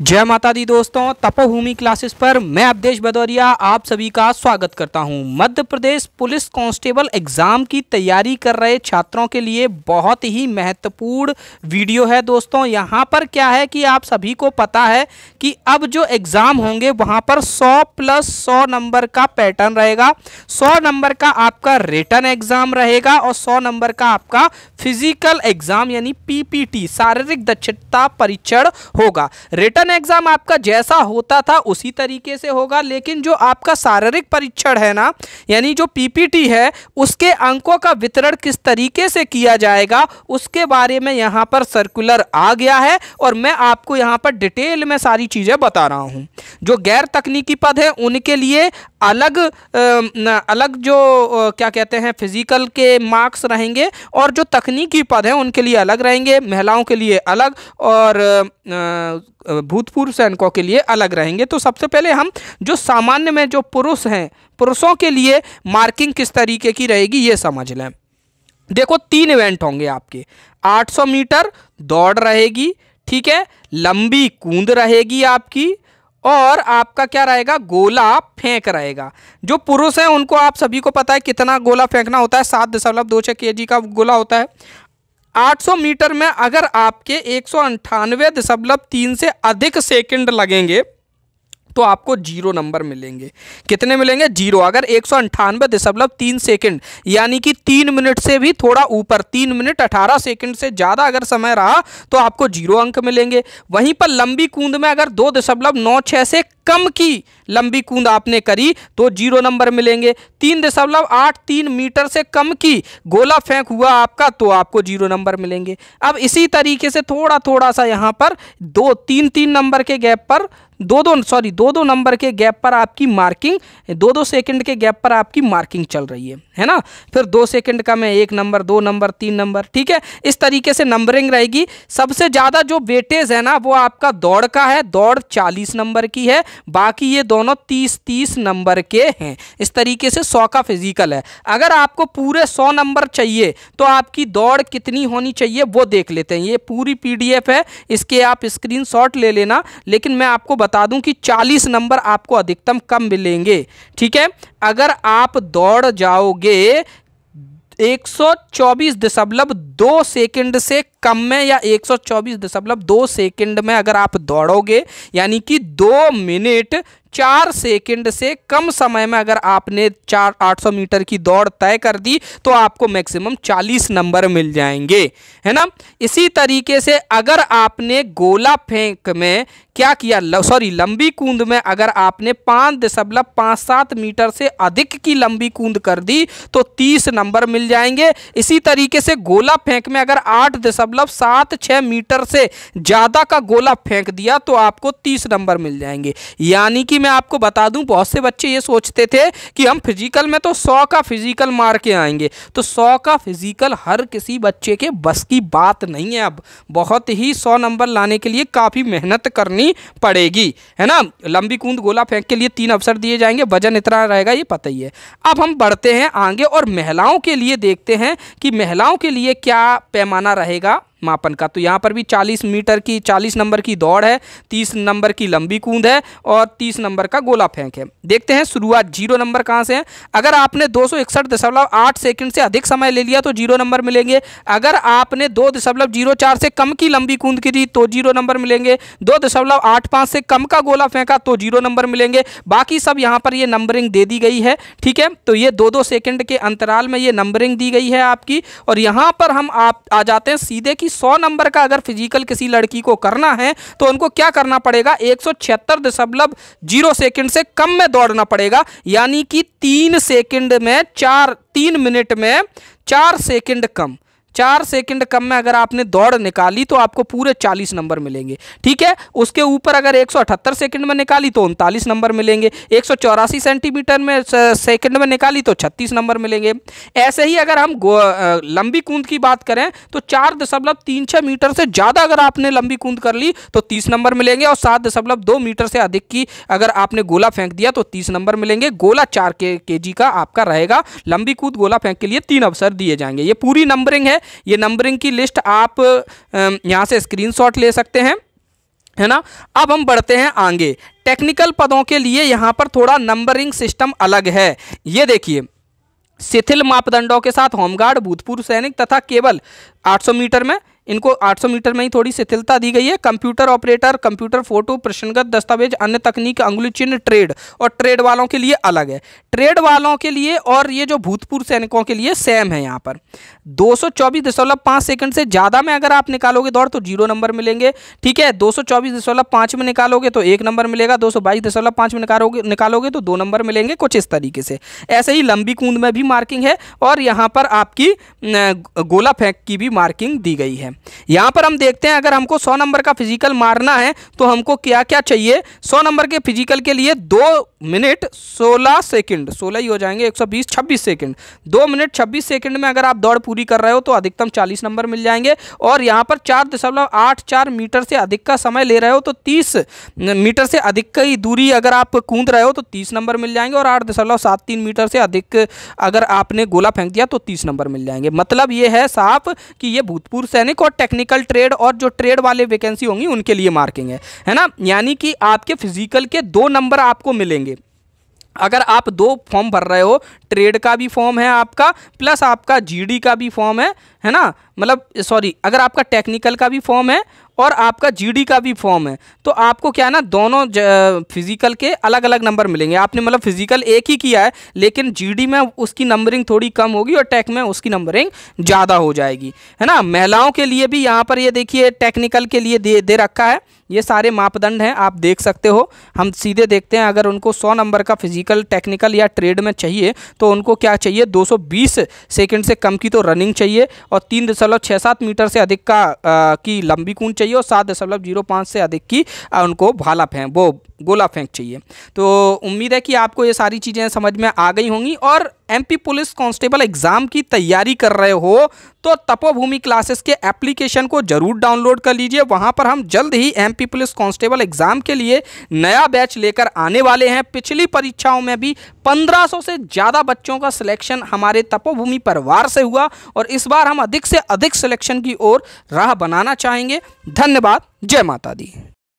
जय माता दी दोस्तों तपोभूमि क्लासेस पर मैं अवधेश भदौरिया आप सभी का स्वागत करता हूं Madhya Pradesh police constable exam की तैयारी कर रहे छात्रों के लिए बहुत ही महत्वपूर्ण वीडियो है दोस्तों यहां पर क्या है कि आप सभी को पता है कि अब जो एग्ज़ाम होंगे वहां पर 100 प्लस 100 नंबर का पैटर्न रहेगा सौ नंबर का आपका रिटर्न एग्ज़ाम रहेगा और सौ नंबर का आपका फिजिकल एग्ज़ाम यानी पी शारीरिक दक्षता परीक्षण होगा रिटर्न रिटर्न एग्जाम आपका जैसा होता था उसी तरीके से होगा लेकिन जो आपका शारीरिक परीक्षण है ना यानी जो पीपीटी है उसके अंकों का वितरण किस तरीके से किया जाएगा उसके बारे में यहाँ पर सर्कुलर आ गया है और मैं आपको यहाँ पर डिटेल में सारी चीज़ें बता रहा हूँ जो गैर तकनीकी पद हैं उनके लिए अलग अलग जो क्या कहते हैं फिजिकल के मार्क्स रहेंगे और जो तकनीकी पद हैं उनके लिए अलग रहेंगे महिलाओं के लिए अलग और भूतपूर्व सैनिकों के लिए अलग रहेंगे तो सबसे पहले हम जो सामान्य में जो पुरुष हैं पुरुषों के लिए मार्किंग किस तरीके की रहेगी ये समझ लें देखो तीन इवेंट होंगे आपके 800 मीटर दौड़ रहेगी ठीक है लंबी कूद रहेगी आपकी और आपका क्या रहेगा गोला फेंक रहेगा जो पुरुष हैं उनको आप सभी को पता है कितना गोला फेंकना होता है सात दशमलव दो छः के का गोला होता है 800 मीटर में अगर आपके एक से अधिक सेकंड लगेंगे तो आपको जीरो नंबर मिलेंगे कितने मिलेंगे जीरो अगर एक सौ अंठानवे दशमलव तीन सेकेंड यानी कि तीन मिनट से भी थोड़ा ऊपर तीन मिनट अठारह सेकेंड से ज़्यादा अगर समय रहा तो आपको जीरो अंक मिलेंगे वहीं पर लंबी कूद में अगर दो दशमलव नौ छः से कम की लंबी कूद आपने करी तो जीरो नंबर मिलेंगे तीन दशमलव आठ तीन मीटर से कम की गोला फेंक हुआ आपका तो आपको जीरो नंबर मिलेंगे अब इसी तरीके से थोड़ा थोड़ा सा यहाँ पर दो तीन तीन नंबर के गैप पर दो दो सॉरी दो दो नंबर के गैप पर आपकी मार्किंग दो दो सेकंड के गैप पर आपकी मार्किंग चल रही है है ना फिर दो सेकंड का मैं एक नंबर दो नंबर तीन नंबर ठीक है इस तरीके से नंबरिंग रहेगी सबसे ज़्यादा जो वेटेज है ना वो आपका दौड़ का है दौड़ चालीस नंबर की है बाकी ये दोनों तीस तीस नंबर के हैं इस तरीके से सौ का फिजिकल है अगर आपको पूरे सौ नंबर चाहिए तो आपकी दौड़ कितनी होनी चाहिए वो देख लेते हैं ये पूरी पी है इसके आप स्क्रीन ले लेना लेकिन मैं आपको बता दूं कि 40 नंबर आपको अधिकतम कम मिलेंगे ठीक है अगर आप दौड़ जाओगे 124 दशमलव दो सेकेंड से कम में या 124 दशमलव दो सेकेंड में अगर आप दौड़ोगे यानी कि दो मिनट चार सेकंड से कम समय में अगर आपने चार आठ सौ मीटर की दौड़ तय कर दी तो आपको मैक्सिमम चालीस नंबर मिल जाएंगे है ना इसी तरीके से अगर आपने गोला फेंक में क्या किया सॉरी लंबी कूद में अगर आपने पाँच दशमलव पाँच सात मीटर से अधिक की लंबी कूद कर दी तो तीस नंबर मिल जाएंगे इसी तरीके से गोला फेंक में अगर आठ दशमलव सात छः मीटर से ज़्यादा का गोला फेंक दिया तो आपको तीस नंबर मिल जाएंगे यानी कि मैं आपको बता दूं बहुत से बच्चे ये सोचते थे कि हम फिजिकल में तो सौ का फिजिकल मार के आएंगे तो सौ का फिजिकल हर किसी बच्चे के बस की बात नहीं है अब बहुत ही सौ नंबर लाने के लिए काफ़ी मेहनत करनी पड़ेगी है ना लंबी कूंद गोला फेंक के लिए तीन अवसर दिए जाएंगे वजन इतना रहेगा ये पता ही है अब हम बढ़ते हैं आगे और महिलाओं के लिए देखते हैं कि महिलाओं के लिए क्या पैमाना रहेगा मापन का तो यहाँ पर भी चालीस मीटर की चालीस नंबर की दौड़ है तीस नंबर की लंबी कूद है और तीस नंबर का गोला फेंक है देखते हैं शुरुआत जीरो नंबर कहाँ से है अगर आपने दो सेकंड से अधिक समय ले लिया तो जीरो नंबर मिलेंगे अगर आपने दो से कम की लंबी कूद की तो जीरो नंबर मिलेंगे दो से कम का गोला फेंका तो जीरो नंबर मिलेंगे बाकी सब यहाँ पर ये नंबरिंग दे दी गई है ठीक है तो ये दो दो सेकेंड के अंतराल में ये नंबरिंग दी गई है आपकी और यहाँ पर हम आप आ जाते हैं सीधे की सौ नंबर का अगर फिजिकल किसी लड़की को करना है तो उनको क्या करना पड़ेगा एक सौ छिहत्तर दशमलव जीरो सेकेंड से कम में दौड़ना पड़ेगा यानी कि तीन सेकेंड में चार तीन मिनट में चार सेकेंड कम चार सेकंड कम में अगर आपने दौड़ निकाली तो आपको पूरे चालीस नंबर मिलेंगे ठीक है उसके ऊपर अगर एक सेकंड में निकाली तो उनतालीस नंबर मिलेंगे एक सेंटीमीटर में सेकंड में निकाली तो छत्तीस नंबर मिलेंगे ऐसे ही अगर हम लंबी कूद की बात करें तो चार दशमलव तीन छः मीटर से ज़्यादा अगर आपने लंबी कूद कर ली तो तीस नंबर मिलेंगे और सात दशमलव दो मीटर से अधिक की अगर आपने गोला फेंक दिया तो तीस नंबर मिलेंगे गोला चार के, के जी का आपका रहेगा लंबी कूद गोला फेंक के लिए तीन अवसर दिए जाएंगे ये पूरी नंबरिंग है ये नंबरिंग की लिस्ट आप यहाँ से स्क्रीनशॉट ले सकते हैं है ना अब हम बढ़ते हैं आगे टेक्निकल पदों के लिए यहाँ पर थोड़ा नंबरिंग सिस्टम अलग है ये देखिए शिथिल मापदंडों के साथ होमगार्ड भूतपूर्व सैनिक तथा केवल 800 मीटर में इनको 800 मीटर में ही थोड़ी शिथिलता दी गई है कंप्यूटर ऑपरेटर कंप्यूटर फोटो प्रश्नगत दस्तावेज अन्य तकनीक अंगुली चिन्ह ट्रेड और ट्रेड वालों के लिए अलग है ट्रेड वालों के लिए और ये जो भूतपूर्व सैनिकों के लिए सेम है यहाँ पर दो सेकंड से ज़्यादा में अगर आप निकालोगे दौड़ तो जीरो नंबर मिलेंगे ठीक है दो में निकालोगे तो एक नंबर मिलेगा दो में निकालोगे निकालोगे तो दो नंबर मिलेंगे कुछ इस तरीके से ऐसे ही लंबी कूद में भी मार्किंग है और यहाँ पर आपकी गोला फेंक की भी मार्किंग दी गई है है यहाँ पर हम देखते हैं अगर हमको सौ नंबर का फिजिकल मारना है तो हमको क्या क्या चाहिए सौ नंबर के फिजिकल के लिए दो मिनट सोलह सेकेंड सोलह ही हो जाएंगे एक सौ बीस छब्बीस सेकेंड दो मिनट छब्बीस सेकेंड में अगर आप दौड़ पूरी कर रहे हो तो अधिकतम चालीस नंबर मिल जाएंगे और यहाँ पर चार दशमलव आठ चार मीटर से अधिक का समय ले रहे हो तो तीस मीटर से अधिक की दूरी अगर आप कूद रहे हो तो तीस नंबर मिल जाएंगे और आठ दशमलव सात तीन मीटर से अधिक अगर आपने गोला फेंक दिया तो तीस नंबर मिल जाएंगे मतलब ये है साफ कि ये भूतपूर्व सैनिक और टेक्निकल ट्रेड और जो ट्रेड वाले वैकेंसी होंगी उनके लिए मार्किंग है है ना यानी कि आपके फिजिकल के दो नंबर आपको मिलेंगे अगर आप दो फॉर्म भर रहे हो ट्रेड का भी फॉर्म है आपका प्लस आपका जीडी का भी फॉर्म है है ना मतलब सॉरी अगर आपका टेक्निकल का भी फॉर्म है और आपका जीडी का भी फॉर्म है तो आपको क्या है ना दोनों फिजिकल के अलग अलग नंबर मिलेंगे आपने मतलब फिजिकल एक ही किया है लेकिन जीडी में उसकी नंबरिंग थोड़ी कम होगी और टेक में उसकी नंबरिंग ज़्यादा हो जाएगी है ना महिलाओं के लिए भी यहाँ पर ये देखिए टेक्निकल के लिए दे दे रखा है ये सारे मापदंड हैं आप देख सकते हो हम सीधे देखते हैं अगर उनको सौ नंबर का फिजिकल टेक्निकल या ट्रेड में चाहिए तो उनको क्या चाहिए दो सेकंड से कम की तो रनिंग चाहिए और तीन दशमलव छः सात मीटर से अधिक का आ, की लंबी कून चाहिए और सात दशमलव जीरो पाँच से अधिक की आ, उनको भाला फेंक वो गोला फेंक चाहिए तो उम्मीद है कि आपको ये सारी चीज़ें समझ में आ गई होंगी और एमपी पुलिस कांस्टेबल एग्जाम की तैयारी कर रहे हो तो तपोभूमि क्लासेस के एप्लीकेशन को जरूर डाउनलोड कर लीजिए वहाँ पर हम जल्द ही एमपी पुलिस कांस्टेबल एग्जाम के लिए नया बैच लेकर आने वाले हैं पिछली परीक्षाओं में भी 1500 से ज़्यादा बच्चों का सिलेक्शन हमारे तपोभूमि परिवार से हुआ और इस बार हम अधिक से अधिक सिलेक्शन की ओर राह बनाना चाहेंगे धन्यवाद जय माता दी